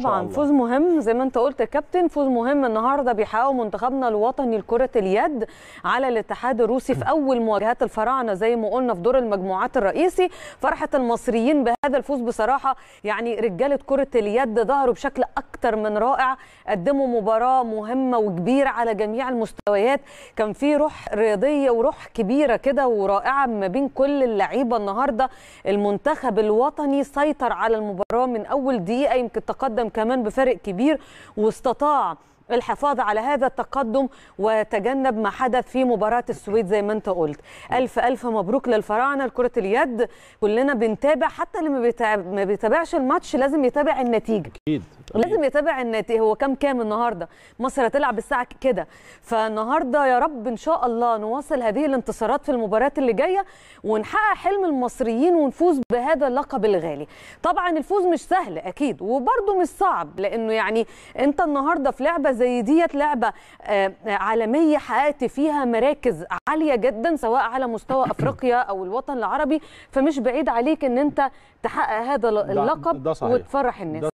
طبعا فوز مهم زي ما انت قلت كابتن فوز مهم النهارده بيحققه منتخبنا الوطني لكره اليد على الاتحاد الروسي في اول مواجهات الفراعنه زي ما قلنا في دور المجموعات الرئيسي فرحه المصريين بهذا الفوز بصراحه يعني رجاله كره اليد ظهروا بشكل اكتر من رائع قدموا مباراه مهمه وكبيره على جميع المستويات كان في روح رياضيه وروح كبيره كده ورائعه ما بين كل اللعيبه النهارده المنتخب الوطني سيطر على المباراه من اول دقيقه يمكن تقدم كمان بفارق كبير واستطاع الحفاظ على هذا التقدم وتجنب ما حدث في مباراة السويد زي ما انت قلت ألف ألف مبروك للفراعنة لكرة اليد كلنا بنتابع حتى اللي ما بيتابعش الماتش لازم يتابع النتيجة أكيد. لازم يتابع النتيجة هو كام كام النهاردة مصر هتلعب الساعة كده فالنهاردة يا رب إن شاء الله نواصل هذه الانتصارات في المباريات اللي جاية ونحقق حلم المصريين ونفوز بهذا اللقب الغالي طبعا الفوز مش سهل أكيد وبرده مش صعب لأنه يعني أنت النهاردة في لعبة زي ديت لعبه آه، عالميه حققت فيها مراكز عاليه جدا سواء على مستوى افريقيا او الوطن العربي فمش بعيد عليك ان انت تحقق هذا اللقب وتفرح الناس